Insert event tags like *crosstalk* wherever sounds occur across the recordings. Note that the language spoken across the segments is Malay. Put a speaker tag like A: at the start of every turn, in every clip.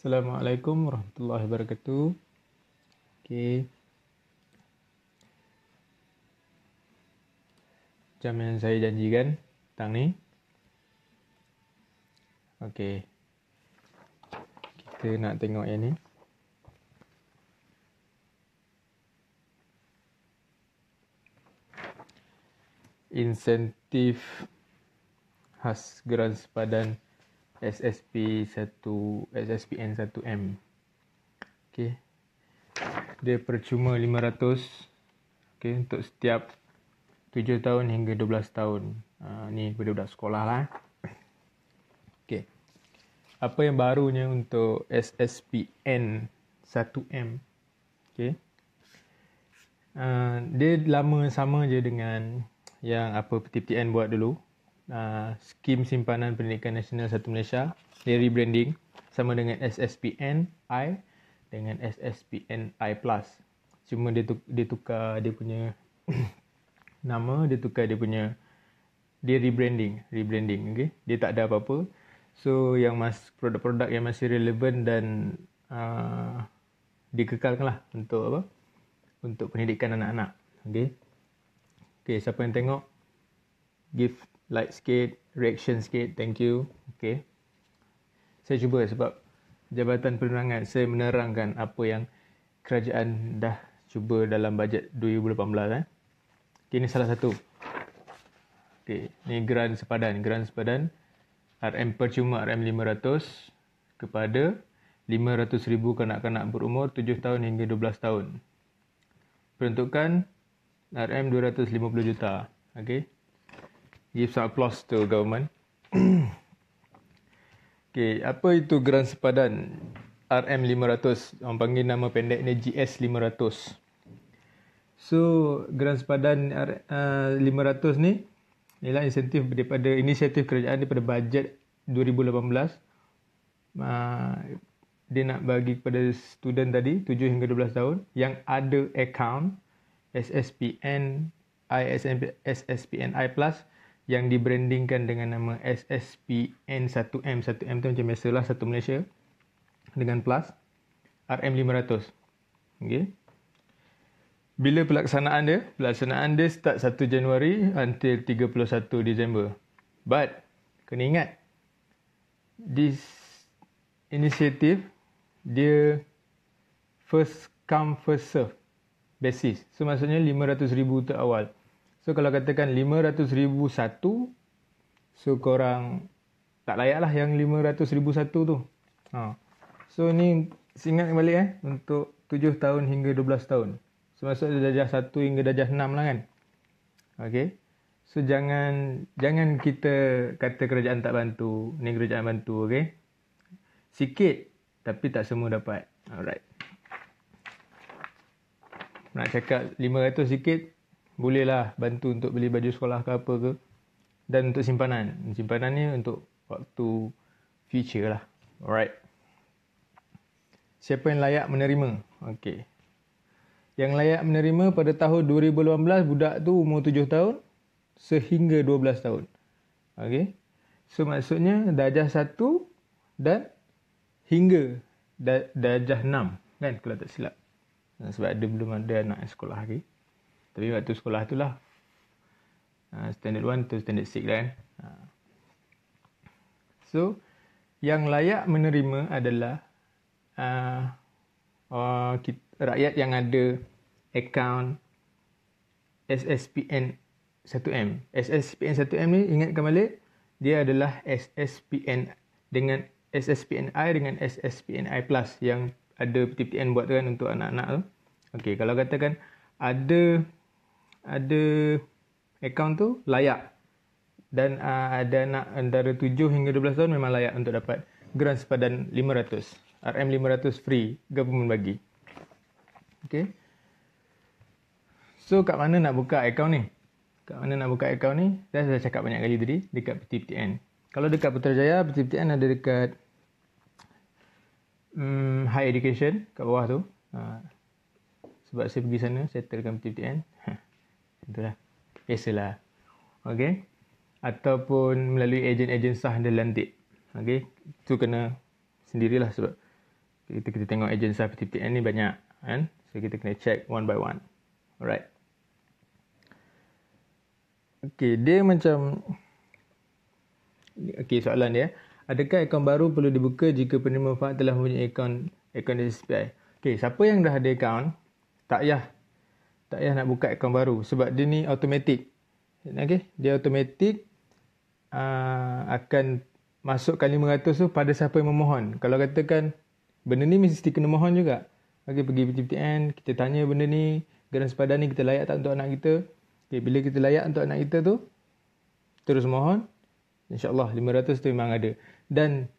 A: Assalamualaikum warahmatullahi wabarakatuh. Okey. Jam yang saya janjikan tang ni. Okey. Kita nak tengok yang ni. Insentif khas Geran Sepadan 2021. SSP 1 SSPN 1M. Okey. Dia percuma 500 okey untuk setiap 7 tahun hingga 12 tahun. Ha, ni pada budak sekolah lah. Okey. Apa yang barunya untuk SSPN 1M? Okey. Uh, dia lama sama je dengan yang apa PTPTN buat dulu uh, skim simpanan pendidikan nasional satu Malaysia dia rebranding sama dengan SSPN I dengan SSPN I Plus cuma dia tuk dia tukar dia punya *coughs* nama dia tukar dia punya dia rebranding rebranding okey dia tak ada apa-apa so yang mas produk-produk yang masih relevan dan uh, ah, dikekalkanlah untuk apa untuk pendidikan anak-anak okey okey siapa yang tengok give like sikit, reaction sikit, thank you. Okay. Saya cuba sebab Jabatan Penerangan saya menerangkan apa yang kerajaan dah cuba dalam bajet 2018 eh. Okay, ni salah satu. Okay, ni geran sepadan. Geran sepadan RM percuma RM500 kepada 500,000 kanak-kanak berumur 7 tahun hingga 12 tahun. Peruntukan RM250 juta. Okay give some applause to government. *clears throat* okay, apa itu geran sepadan? RM500, orang panggil nama pendek ni GS500. So, geran sepadan RM500 uh, ni ialah insentif daripada inisiatif kerajaan daripada bajet 2018. Uh, dia nak bagi kepada student tadi 7 hingga 12 tahun yang ada account SSPN ISSPN I Plus yang dibrandingkan dengan nama SSPN1M. 1M tu macam biasalah satu Malaysia dengan plus RM500. Okey. Bila pelaksanaan dia? Pelaksanaan dia start 1 Januari until 31 Disember. But kena ingat this initiative dia first come first serve basis. So maksudnya 500,000 tu awal. So kalau katakan 500 ribu satu, so korang tak lah yang 500 ribu satu tu. Ha. So ni ingat balik eh, untuk 7 tahun hingga 12 tahun. So maksudnya darjah 1 hingga darjah 6 lah kan. Okay. So jangan jangan kita kata kerajaan tak bantu, ni kerajaan bantu, okay. Sikit tapi tak semua dapat. Alright. Nak cakap 500 sikit, bolehlah bantu untuk beli baju sekolah ke apa ke dan untuk simpanan simpanan ni untuk waktu future lah alright siapa yang layak menerima okey yang layak menerima pada tahun 2018 budak tu umur 7 tahun sehingga 12 tahun okey so maksudnya darjah 1 dan hingga darjah 6 kan kalau tak silap sebab ada belum ada anak sekolah lagi okay? Tapi waktu sekolah tu lah. Uh, standard 1 tu standard 6 lah kan. Uh. So, yang layak menerima adalah ha, uh, uh, kita, rakyat yang ada akaun SSPN 1M. SSPN 1M ni ingat kembali dia adalah SSPN dengan SSPN I dengan SSPN I Plus yang ada PTPTN buat tu kan untuk anak-anak tu. Okey, kalau katakan ada ada akaun tu layak dan uh, ada anak antara 7 hingga 12 tahun memang layak untuk dapat grant sepadan 500 RM500 free government bagi okey so kat mana nak buka akaun ni kat mana nak buka akaun ni dah saya cakap banyak kali tadi dekat PTPTN kalau dekat Putrajaya PTPTN ada dekat um, high education kat bawah tu uh, sebab saya pergi sana settlekan PTPTN *laughs* Itulah. Biasalah. Okay. Ataupun melalui ejen-ejen sah dia lantik. Okay. Itu kena sendirilah sebab kita, kita tengok ejen sah PTPN ni banyak. Kan? So kita kena check one by one. Alright. Okay. Dia macam... Okay. Soalan dia. Adakah akaun baru perlu dibuka jika penerima manfaat telah mempunyai akaun akaun SPI? Okay. Siapa yang dah ada akaun, tak payah tak payah nak buka akaun baru sebab dia ni automatic okay? dia automatic uh, akan masukkan 500 tu pada siapa yang memohon kalau katakan benda ni mesti kena mohon juga okay, pergi PTPTN kita tanya benda ni geran sepadan ni kita layak tak untuk anak kita okay, bila kita layak untuk anak kita tu terus mohon insya Allah 500 tu memang ada dan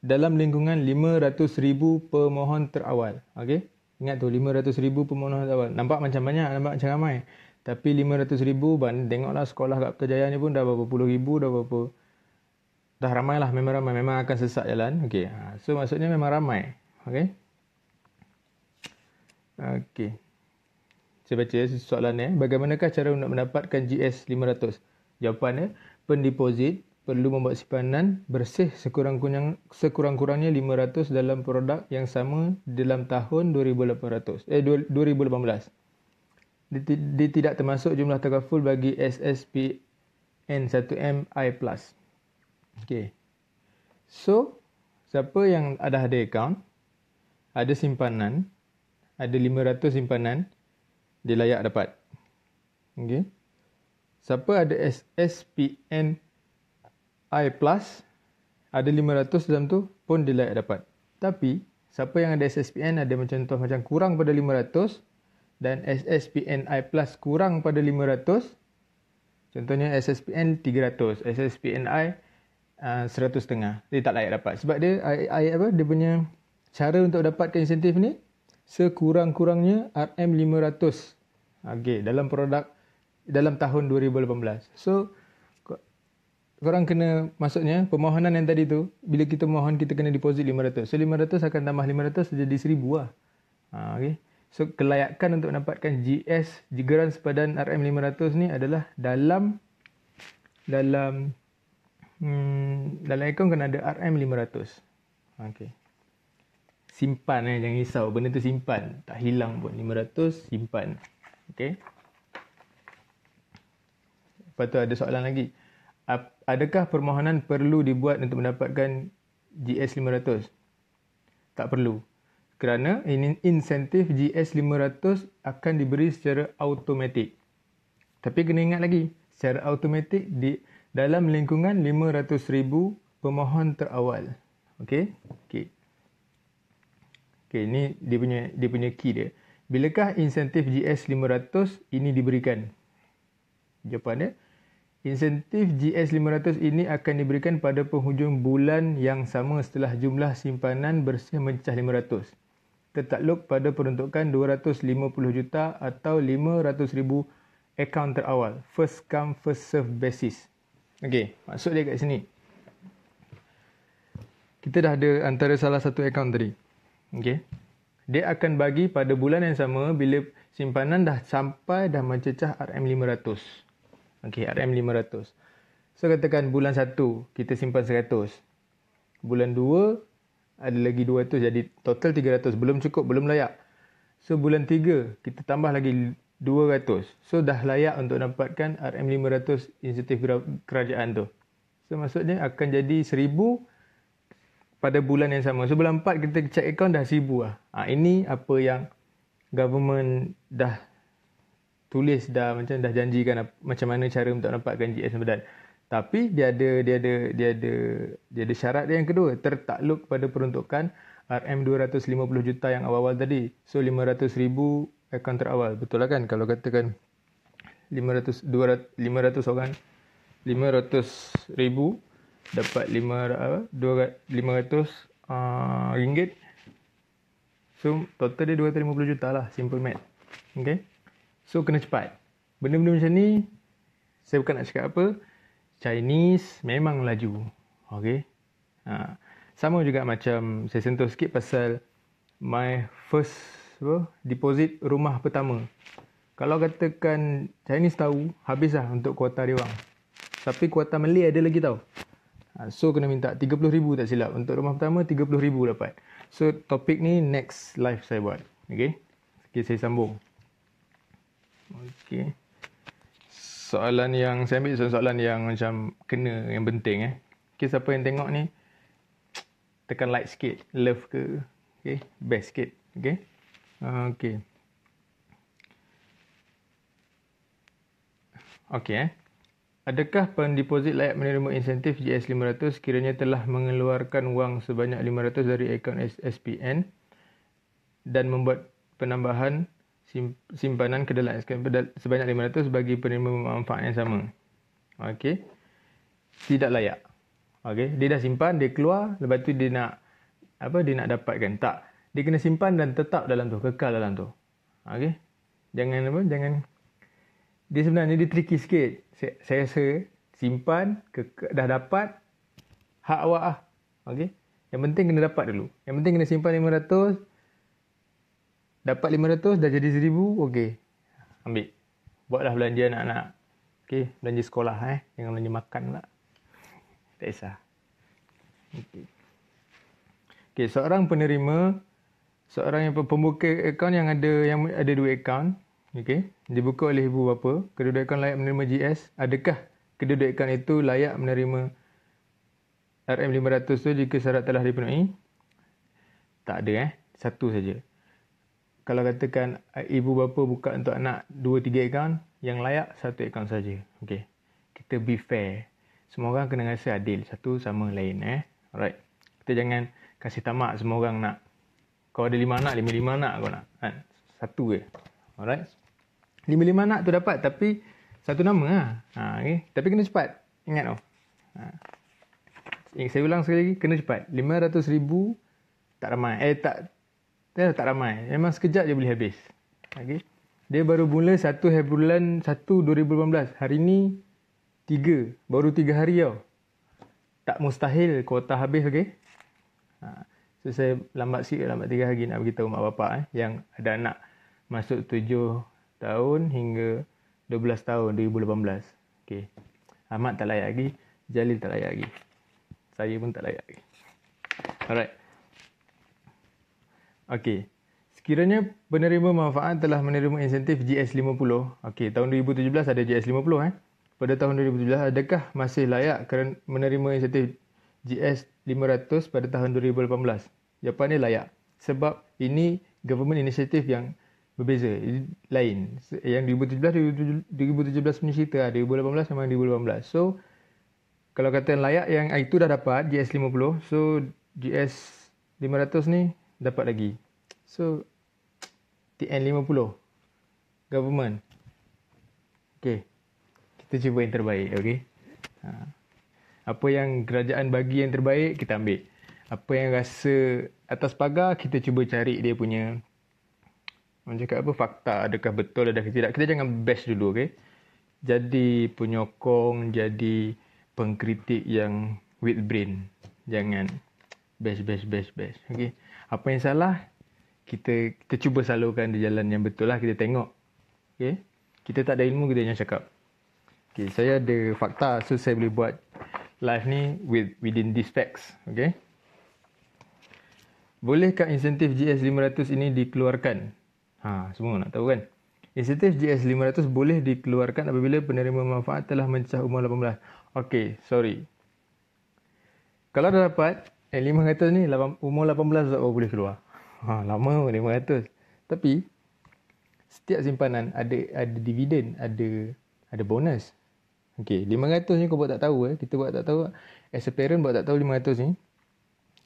A: dalam lingkungan 500 ribu pemohon terawal okay? Ingat tu, 500 ribu permohonan awal. Nampak macam banyak, nampak macam ramai. Tapi 500 ribu, tengoklah sekolah kat Kejaya ni pun dah berapa puluh ribu, dah berapa... Dah ramai lah, memang ramai. Memang akan sesak jalan. Okay. Ha, so, maksudnya memang ramai. Okay. Okay. Saya baca soalan ni. Eh. Bagaimanakah cara untuk mendapatkan GS 500? Jawapan ni, pendeposit perlu membuat simpanan bersih sekurang-kurangnya sekurang-kurangnya 500 dalam produk yang sama dalam tahun 2800 eh 2018. Dia tidak termasuk jumlah takaful bagi SSP N1M I+. Okey. So, siapa yang ada ada account, ada simpanan, ada 500 simpanan, dia layak dapat. Okay, Siapa ada SSPN I plus ada 500 dalam tu pun dia layak dapat. Tapi siapa yang ada SSPN ada macam tu macam kurang pada 500 dan SSPN I plus kurang pada 500 contohnya SSPN 300 SSPN I uh, 100.5 setengah dia tak layak dapat sebab dia I, I, apa dia punya cara untuk dapatkan insentif ni sekurang-kurangnya RM500 ah, okay, dalam produk dalam tahun 2018 so korang kena maksudnya permohonan yang tadi tu bila kita mohon kita kena deposit 500. So 500 akan tambah 500 jadi 1000 lah. Ha, okay. So kelayakan untuk mendapatkan GS geran sepadan RM500 ni adalah dalam dalam hmm, dalam akaun kena ada RM500. Ha, okey. Simpan eh jangan risau benda tu simpan tak hilang pun 500 simpan. Okey. Lepas tu ada soalan lagi adakah permohonan perlu dibuat untuk mendapatkan GS500? Tak perlu. Kerana ini insentif GS500 akan diberi secara automatik. Tapi kena ingat lagi, secara automatik di dalam lingkungan 500,000 pemohon terawal. Okey? Okey. Okey, ini dia punya dia punya key dia. Bilakah insentif GS500 ini diberikan? Jawapan dia, Insentif GS500 ini akan diberikan pada penghujung bulan yang sama setelah jumlah simpanan bersih mencah 500. Tertakluk pada peruntukan 250 juta atau 500 ribu akaun terawal. First come, first serve basis. Okey, maksud dia kat sini. Kita dah ada antara salah satu akaun tadi. Okey. Dia akan bagi pada bulan yang sama bila simpanan dah sampai dah mencecah RM500. Okey, RM500. So katakan bulan 1 kita simpan 100. Bulan 2 ada lagi 200 jadi total 300 belum cukup, belum layak. So bulan 3 kita tambah lagi 200. So dah layak untuk dapatkan RM500 insentif kerajaan tu. So maksudnya akan jadi 1000 pada bulan yang sama. So bulan 4 kita check account dah 1000 lah. Ha, ini apa yang government dah tulis dah macam dah janjikan macam mana cara untuk dapatkan GS sempadan. Tapi dia ada dia ada dia ada dia ada syarat dia yang kedua tertakluk pada peruntukan RM250 juta yang awal-awal tadi. So 500 ribu akaun terawal. Betul lah kan kalau katakan 500 200 500 orang 500 ribu dapat 500 apa? 200 uh, ah, ringgit. So total dia 250 juta lah simple math. Okay. So kena cepat. Benda-benda macam ni saya bukan nak cakap apa. Chinese memang laju. Okay. Ha. Sama juga macam saya sentuh sikit pasal my first apa, deposit rumah pertama. Kalau katakan Chinese tahu, habislah untuk kuota dia orang. Tapi kuota Malay ada lagi tau. Ha. So kena minta RM30,000 tak silap. Untuk rumah pertama RM30,000 dapat. So topik ni next live saya buat. Okay. Okay, saya sambung. Okey. Soalan yang saya ambil soalan yang macam kena yang penting eh. Okey siapa yang tengok ni tekan like sikit, love ke? Okey, best sikit. Okey. Okey. Okey eh. Adakah pendeposit layak menerima insentif GS500 kiranya telah mengeluarkan wang sebanyak 500 dari akaun SPN dan membuat penambahan simpanan kedelai sebanyak 500 bagi penerima manfaat yang sama. Okey. Tidak layak. Okey, dia dah simpan, dia keluar, lepas tu dia nak apa dia nak dapatkan tak. Dia kena simpan dan tetap dalam tu, kekal dalam tu. Okey. Jangan apa, jangan dia sebenarnya dia tricky sikit. Saya, saya rasa simpan ke, dah dapat hak awak ah. Okey. Yang penting kena dapat dulu. Yang penting kena simpan Dapat RM500 dah jadi RM1,000, okey. Ambil. Buatlah belanja anak-anak. Okey, belanja sekolah eh. Jangan belanja makan pula. Tak kisah. Okey. Okey, seorang penerima, seorang yang pembuka akaun yang ada yang ada dua akaun, okey, dibuka oleh ibu bapa, kedua-dua akaun layak menerima GS, adakah kedua-dua akaun itu layak menerima RM500 tu jika syarat telah dipenuhi? Tak ada eh, satu saja kalau katakan eh, ibu bapa buka untuk anak 2 3 akaun yang layak satu akaun saja okey kita be fair semua orang kena rasa adil satu sama lain eh alright kita jangan kasih tamak semua orang nak kau ada lima anak lima lima anak kau nak kan satu je alright lima lima anak tu dapat tapi satu nama lah. ha okey tapi kena cepat ingat tau ha saya ulang sekali lagi kena cepat Lima ratus ribu tak ramai eh tak dia tak ramai. Memang sekejap je boleh habis. Okay. Dia baru mula 1 Februari 1 2018. Hari ni 3. Baru 3 hari tau. Tak mustahil kuota habis lagi. Ha. So saya lambat sikit lambat 3 hari nak beritahu mak bapak eh, yang ada anak masuk 7 tahun hingga 12 tahun 2018. Okay? Ahmad tak layak lagi. Jalil tak layak lagi. Saya pun tak layak lagi. Alright. Okey. Sekiranya penerima manfaat telah menerima insentif GS50, okey, tahun 2017 ada GS50 eh. Pada tahun 2017 adakah masih layak kerana menerima insentif GS500 pada tahun 2018? Jawapan dia layak. Sebab ini government inisiatif yang berbeza, lain. Yang 2017, 2017 punya cerita, 2018 ah, memang 2018. So, kalau kata layak yang ah, itu dah dapat, GS50, so GS500 ni dapat lagi. So, TN50. Government. Okay. Kita cuba yang terbaik, okay? Ha. Apa yang kerajaan bagi yang terbaik, kita ambil. Apa yang rasa atas pagar, kita cuba cari dia punya... Orang cakap apa, fakta. Adakah betul, adakah tidak. Kita jangan bash dulu, okay? Jadi penyokong, jadi pengkritik yang with brain. Jangan bash, bash, bash, bash. Okay? apa yang salah kita kita cuba salurkan di jalan yang betul lah kita tengok okay? kita tak ada ilmu kita hanya cakap Okay, saya ada fakta so saya boleh buat live ni with within these facts okay? bolehkah insentif GS500 ini dikeluarkan ha semua nak tahu kan insentif GS500 boleh dikeluarkan apabila penerima manfaat telah mencecah umur 18 Okay, sorry kalau dah dapat Eh 500 ni umur 18 tak boleh keluar. Ha lama 500. Tapi setiap simpanan ada ada dividen, ada ada bonus. Okey, 500 ni kau buat tak tahu eh. Kita buat tak tahu. As a parent buat tak tahu 500 ni.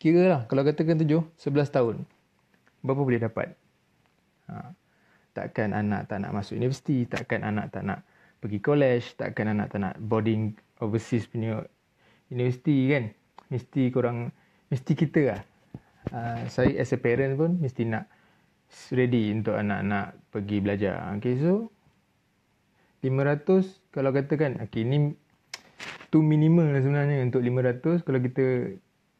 A: Kira lah. Kalau katakan 7, 11 tahun. Berapa boleh dapat? Ha. Takkan anak tak nak masuk universiti. Takkan anak tak nak pergi college. Takkan anak tak nak boarding overseas punya universiti kan. Mesti korang mesti kita lah. Uh, saya as a parent pun mesti nak ready untuk anak-anak pergi belajar. Okay, so 500 kalau katakan, okay ni tu minimal lah sebenarnya untuk 500 kalau kita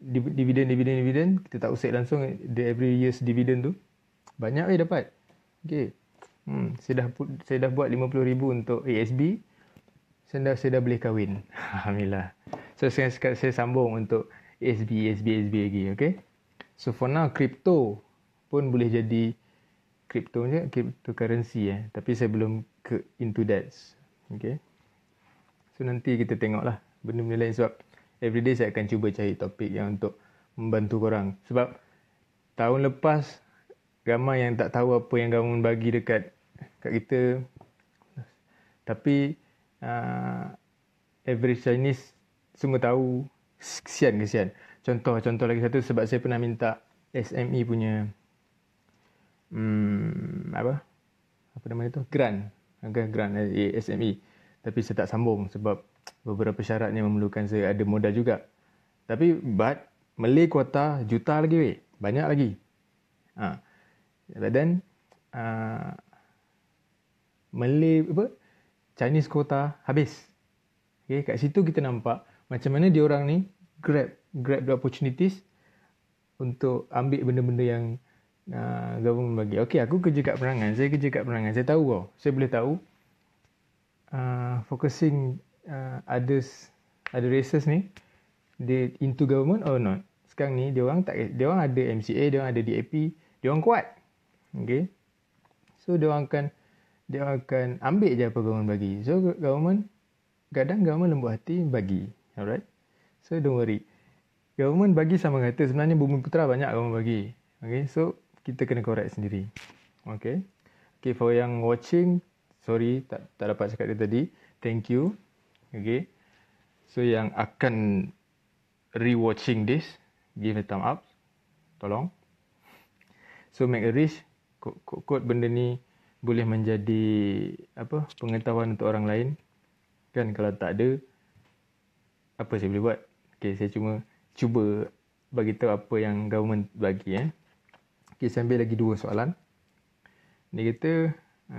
A: dividend, dividend, dividend, kita tak usik langsung the every year's dividend tu. Banyak eh dapat. Okay. Hmm, saya dah saya dah buat 50,000 untuk ASB. Saya dah, saya dah boleh kahwin. *laughs* Alhamdulillah. So, saya, saya sambung untuk SB, SB, SB lagi, okay? So, for now, crypto pun boleh jadi crypto je, cryptocurrency eh. Tapi saya belum ke into that, okay? So, nanti kita tengok lah benda-benda lain sebab everyday saya akan cuba cari topik yang untuk membantu korang. Sebab tahun lepas, ramai yang tak tahu apa yang government bagi dekat kat kita. Tapi, uh, average Chinese semua tahu kesian kesian contoh contoh lagi satu sebab saya pernah minta SME punya hmm, apa apa nama itu grant agak grant SME tapi saya tak sambung sebab beberapa syaratnya memerlukan saya ada modal juga tapi but Malay kuota juta lagi weh banyak lagi ha. but then uh, Malay apa Chinese kuota habis okay, kat situ kita nampak macam mana dia orang ni grab grab the opportunities untuk ambil benda-benda yang uh, government bagi. Okey, aku kerja kat perangan. Saya kerja kat perangan. Saya tahu tau. Saya boleh tahu uh, focusing uh, others other races ni dia into government or not. Sekarang ni dia orang tak dia orang ada MCA, dia orang ada DAP, dia orang kuat. Okey. So dia orang akan dia akan ambil je apa government bagi. So government kadang government lembut hati bagi. Alright. So don't worry. Government bagi sama kata sebenarnya bumi putera banyak government bagi. Okay. So kita kena correct sendiri. Okay. Okay for yang watching. Sorry tak tak dapat cakap dia tadi. Thank you. Okay. So yang akan rewatching this. Give a thumb up. Tolong. So make a wish. Kod-kod benda ni boleh menjadi apa pengetahuan untuk orang lain. Kan kalau tak ada apa saya boleh buat. Okay, saya cuma cuba bagi tahu apa yang government bagi. Eh. Okay, saya ambil lagi dua soalan. ni kata,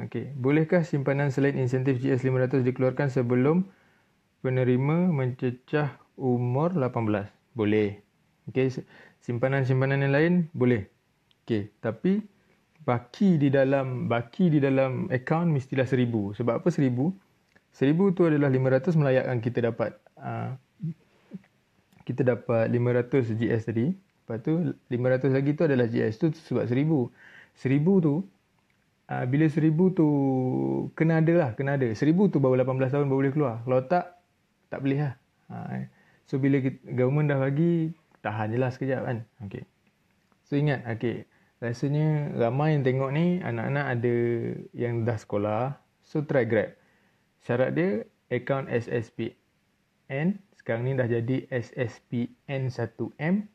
A: okay, bolehkah simpanan selain insentif GS500 dikeluarkan sebelum penerima mencecah umur 18? Boleh. Okay, simpanan-simpanan yang lain boleh. Okay, tapi baki di dalam baki di dalam akaun mestilah seribu. Sebab apa seribu? Seribu tu adalah 500 melayakkan kita dapat uh, kita dapat 500 GS tadi. Lepas tu 500 lagi tu adalah GS tu sebab 1000. 1000 tu uh, bila 1000 tu kena ada lah, kena ada. 1000 tu baru 18 tahun baru boleh keluar. Kalau tak tak boleh lah. Ha, So bila kita, government dah bagi tahan je lah sekejap kan. Okay. So ingat, Okey, Rasanya ramai yang tengok ni anak-anak ada yang dah sekolah. So try grab. Syarat dia account SSPN sekarang ni dah jadi SSPN1M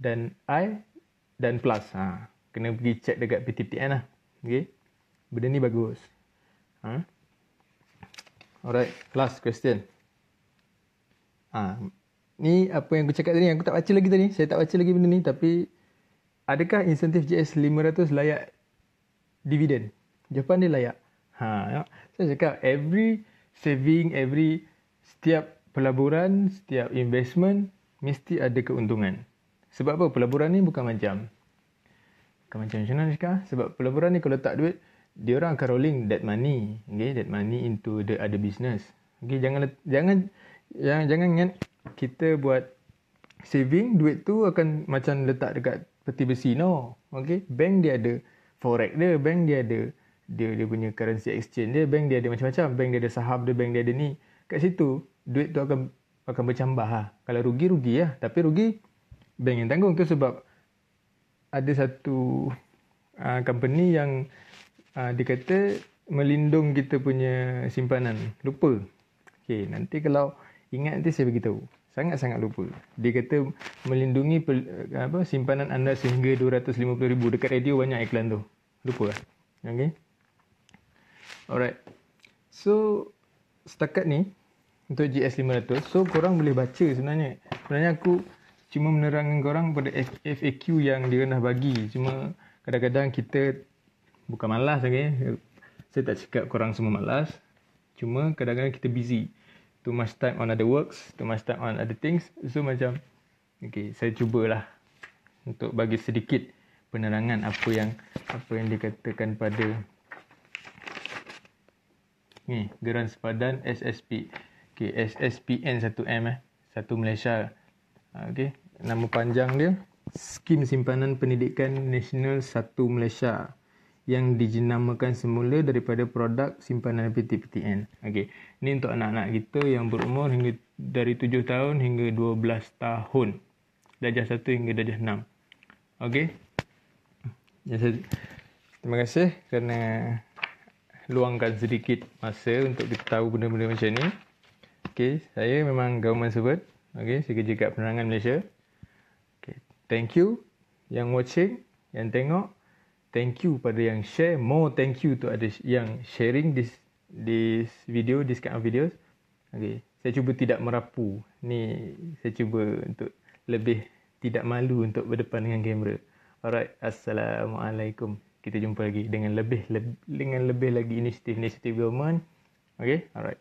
A: dan I dan plus. Ha, kena pergi check dekat PTPTN lah. Okay. Benda ni bagus. Ha? Alright, last question. Ha, ni apa yang aku cakap tadi, aku tak baca lagi tadi. Saya tak baca lagi benda ni tapi adakah insentif JS500 layak dividen? Jawapan dia layak. Ha, Saya cakap every saving, every setiap pelaburan, setiap investment mesti ada keuntungan. Sebab apa? Pelaburan ni bukan macam. Bukan macam macam mana cakap? Ah? Sebab pelaburan ni kalau tak duit, dia orang akan rolling that money. Okay? That money into the other business. Okay, jangan jangan jangan jangan ingat kita buat saving duit tu akan macam letak dekat peti besi no okay? bank dia ada forex dia bank dia ada dia dia punya currency exchange dia bank dia ada macam-macam bank dia ada saham dia bank dia ada ni kat situ duit tu akan akan bercambah ha. lah. Kalau rugi, rugi ya. Tapi rugi, bank yang tanggung tu sebab ada satu uh, company yang uh, dia melindung kita punya simpanan. Lupa. Okay, nanti kalau ingat nanti saya beritahu. Sangat-sangat lupa. Dia kata melindungi pel, apa, simpanan anda sehingga RM250,000. Dekat radio banyak iklan tu. Lupa lah. Eh? Okay. Alright. So, setakat ni, untuk GS500. So korang boleh baca sebenarnya. Sebenarnya aku cuma menerangkan korang pada FAQ yang dia dah bagi. Cuma kadang-kadang kita bukan malas okay. Saya tak cakap korang semua malas. Cuma kadang-kadang kita busy. Too much time on other works. Too much time on other things. So macam okay, saya cubalah untuk bagi sedikit penerangan apa yang apa yang dikatakan pada ni geran sepadan SSP Okay, SSPN 1M eh. Satu Malaysia. Ah, okay, nama panjang dia. Skim Simpanan Pendidikan Nasional Satu Malaysia. Yang dijenamakan semula daripada produk simpanan PTPTN. Okay, ni untuk anak-anak kita yang berumur hingga dari 7 tahun hingga 12 tahun. Dajah 1 hingga dajah 6. Okay. Terima kasih kerana luangkan sedikit masa untuk kita tahu benda-benda macam ni. Okay, saya memang government servant. Okay, saya kerja kat Penerangan Malaysia. Okay, thank you yang watching, yang tengok. Thank you pada yang share. More thank you to others yang sharing this this video, this kind of videos. Okay, saya cuba tidak merapu. Ni saya cuba untuk lebih tidak malu untuk berdepan dengan kamera. Alright, Assalamualaikum. Kita jumpa lagi dengan lebih, lebih dengan lebih lagi inisiatif-inisiatif government. Okay, alright.